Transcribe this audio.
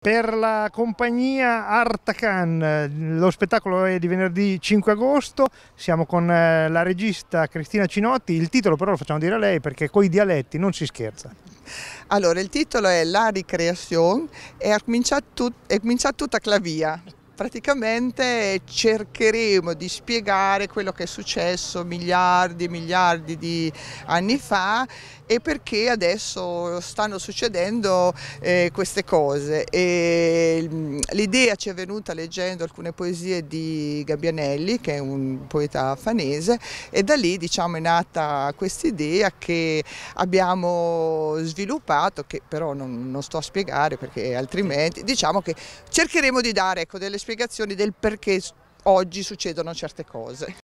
Per la compagnia Artacan lo spettacolo è di venerdì 5 agosto, siamo con eh, la regista Cristina Cinotti, il titolo però lo facciamo dire a lei perché coi dialetti non si scherza. Allora il titolo è La ricreazione e è cominciata tut tutta Clavia, praticamente cercheremo di spiegare quello che è successo miliardi e miliardi di anni fa e perché adesso stanno succedendo eh, queste cose. Mm, l'idea ci è venuta leggendo alcune poesie di Gabbianelli, che è un poeta fanese, e da lì diciamo, è nata questa idea che abbiamo sviluppato, che però non, non, sto a spiegare perché altrimenti diciamo che cercheremo di dare ecco, delle spiegazioni spiegazioni del perché oggi succedono certe cose.